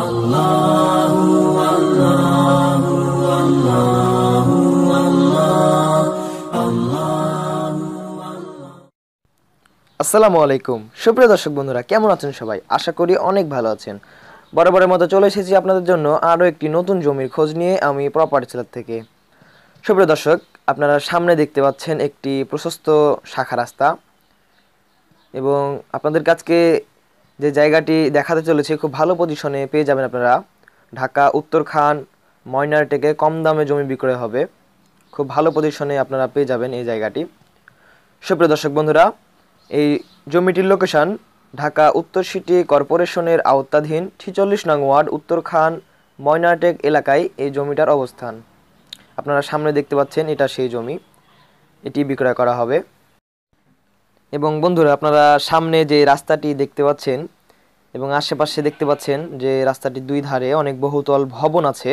আসসালামু আলাইকুম সুপ্রিয় দর্শক বন্ধুরা কেমন আছেন সবাই আশা করি অনেক ভালো আছেন বরাবরের মতো চলে এসেছি আপনাদের জন্য আরও একটি নতুন জমির খোঁজ নিয়ে আমি প্রপার্টি সেলার থেকে সুপ্রিয় দর্শক আপনারা সামনে দেখতে পাচ্ছেন একটি প্রশস্ত শাখা রাস্তা এবং আপনাদের কাছকে যে জায়গাটি দেখাতে চলেছে খুব ভালো পজিশনে পেয়ে যাবেন আপনারা ঢাকা উত্তর খান ময়নারটেকে কম দামে জমি বিক্রয় হবে খুব ভালো পজিশনে আপনারা পেয়ে যাবেন এই জায়গাটি সুপ্রিয় দর্শক বন্ধুরা এই জমিটির লোকেশান ঢাকা উত্তর সিটি কর্পোরেশনের আওতাধীন ছিচল্লিশ নং ওয়ার্ড উত্তর খান ময়নাটেক এলাকায় এই জমিটার অবস্থান আপনারা সামনে দেখতে পাচ্ছেন এটা সেই জমি এটি বিক্রয় করা হবে এবং বন্ধুরা আপনারা সামনে যে রাস্তাটি দেখতে পাচ্ছেন এবং আশেপাশে দেখতে পাচ্ছেন যে রাস্তাটির দুই ধারে অনেক বহুতল ভবন আছে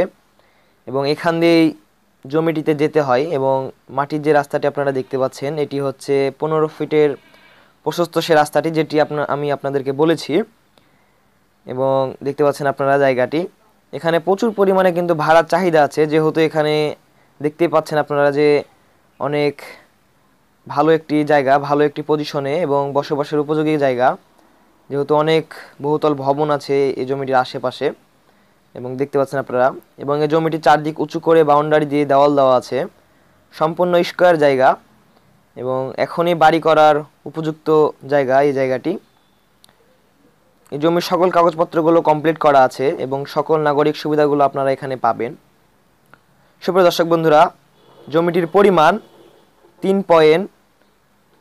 এবং এখান দিয়েই জমিটিতে যেতে হয় এবং মাটির যে রাস্তাটি আপনারা দেখতে পাচ্ছেন এটি হচ্ছে পনেরো ফিটের প্রশস্ত সে রাস্তাটি যেটি আপনার আমি আপনাদেরকে বলেছি এবং দেখতে পাচ্ছেন আপনারা জায়গাটি এখানে প্রচুর পরিমাণে কিন্তু ভাড়ার চাহিদা আছে যেহেতু এখানে দেখতেই পাচ্ছেন আপনারা যে অনেক ভালো একটি জায়গা ভালো একটি পজিশনে এবং বসবাসের উপযোগী জায়গা যেহেতু অনেক বহুতল ভবন আছে এই জমিটির আশেপাশে এবং দেখতে পাচ্ছেন আপনারা এবং এই জমিটি চারদিক উঁচু করে বাউন্ডারি দিয়ে দেওয়াল দেওয়া আছে সম্পূর্ণ স্কোয়ার জায়গা এবং এখনই বাড়ি করার উপযুক্ত জায়গা এই জায়গাটি এই জমির সকল কাগজপত্রগুলো কমপ্লিট করা আছে এবং সকল নাগরিক সুবিধাগুলো আপনারা এখানে পাবেন সুপ্রিয় দর্শক বন্ধুরা জমিটির পরিমাণ তিন পয়েন্ট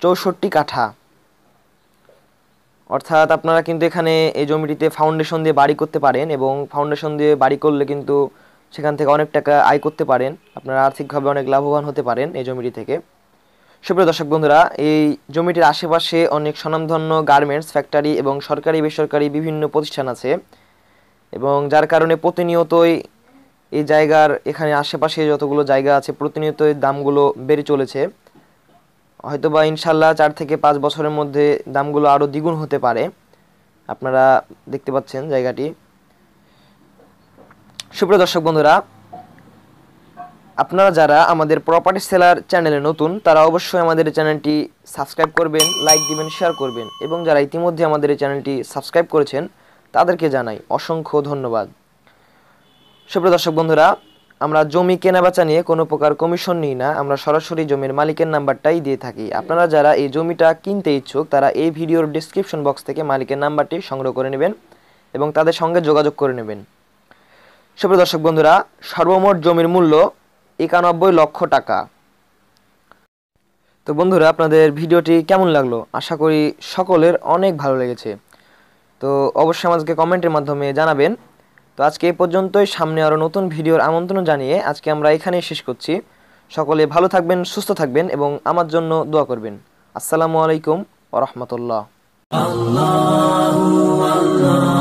চৌষট্টি কাঠা অর্থাৎ আপনারা কিন্তু এখানে এই জমিটিতে ফাউন্ডেশন দিয়ে বাড়ি করতে পারেন এবং ফাউন্ডেশন দিয়ে বাড়ি করলে কিন্তু সেখান থেকে অনেক টাকা আয় করতে পারেন আপনারা আর্থিকভাবে অনেক লাভবান হতে পারেন এই জমিটি থেকে সুপ্রিয় দর্শক বন্ধুরা এই জমিটির আশেপাশে অনেক স্বনামধন্য গার্মেন্টস ফ্যাক্টরি এবং সরকারি বেসরকারি বিভিন্ন প্রতিষ্ঠান আছে এবং যার কারণে প্রতিনিয়তই এই জায়গার এখানে আশেপাশে যতগুলো জায়গা আছে প্রতিনিয়তই দামগুলো বেড়ে চলেছে হয়তো বা ইনশাল্লাহ চার থেকে পাঁচ বছরের মধ্যে দামগুলো আরও দ্বিগুণ হতে পারে আপনারা দেখতে পাচ্ছেন জায়গাটি সুপ্রিয় দর্শক বন্ধুরা আপনারা যারা আমাদের প্রপার্টি সেলার চ্যানেলে নতুন তারা অবশ্যই আমাদের চ্যানেলটি সাবস্ক্রাইব করবেন লাইক দিবেন শেয়ার করবেন এবং যারা ইতিমধ্যে আমাদের এই চ্যানেলটি সাবস্ক্রাইব করেছেন তাদেরকে জানাই অসংখ্য ধন্যবাদ সুপ্রিয় দর্শক বন্ধুরা আমরা জমি কেনা বেচা নিয়ে কোনো প্রকার কমিশন নিই না আমরা সরাসরি জমির মালিকের নাম্বারটাই দিয়ে থাকি আপনারা যারা এই জমিটা কিনতে ইচ্ছুক তারা এই ভিডিওর ডিসক্রিপশন বক্স থেকে মালিকের নাম্বারটি সংগ্রহ করে নেবেন এবং তাদের সঙ্গে যোগাযোগ করে নেবেন সুপ্রিয় দর্শক বন্ধুরা সর্বমোট জমির মূল্য একানব্বই লক্ষ টাকা তো বন্ধুরা আপনাদের ভিডিওটি কেমন লাগলো আশা করি সকলের অনেক ভালো লেগেছে তো অবশ্যই আমাদেরকে কমেন্টের মাধ্যমে জানাবেন তো আজকে এই পর্যন্তই সামনে আরও নতুন ভিডিওর আমন্ত্রণ জানিয়ে আজকে আমরা এখানেই শেষ করছি সকলে ভালো থাকবেন সুস্থ থাকবেন এবং আমার জন্য দোয়া করবেন আসসালামু আলাইকুম ওরহমতুল্লাহ আল্লাহ